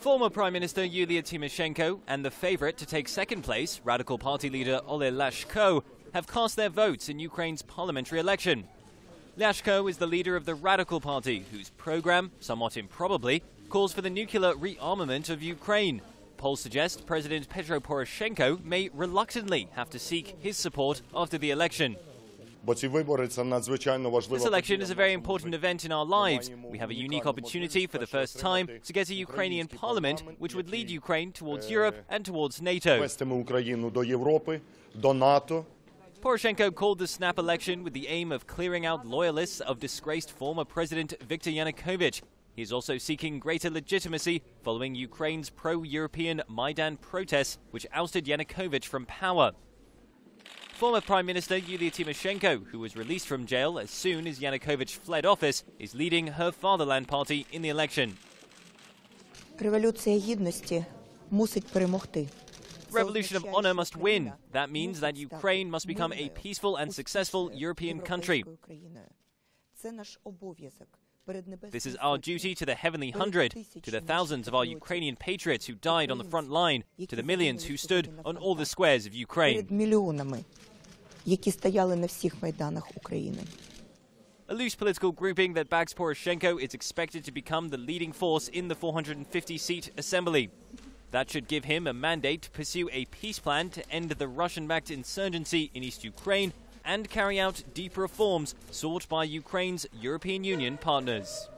Former Prime Minister Yulia Tymoshenko and the favourite to take second place, Radical Party leader Ole Lashko, have cast their votes in Ukraine's parliamentary election. Lashko is the leader of the Radical Party, whose programme, somewhat improbably, calls for the nuclear rearmament of Ukraine. Polls suggest President Petro Poroshenko may reluctantly have to seek his support after the election. This election is a very important event in our lives. We have a unique opportunity for the first time to get a Ukrainian parliament which would lead Ukraine towards uh, Europe and towards NATO. Poroshenko called the snap election with the aim of clearing out loyalists of disgraced former President Viktor Yanukovych. He is also seeking greater legitimacy following Ukraine's pro-European Maidan protests, which ousted Yanukovych from power. Former Prime Minister Yulia Tymoshenko, who was released from jail as soon as Yanukovych fled office, is leading her fatherland party in the election. Revolution of honor must win. That means that Ukraine must become a peaceful and successful European country. This is our duty to the heavenly hundred, to the thousands of our Ukrainian patriots who died on the front line, to the millions who stood on all the squares of Ukraine які стояли на всіх майданах України. A loose political grouping that backs Poroshenko is expected to become the leading force in the 450 seat assembly. That should give him a mandate to pursue a peace plan to end the Russian backed insurgency in East Ukraine and carry out deep reforms sought by Ukraine's European Union partners.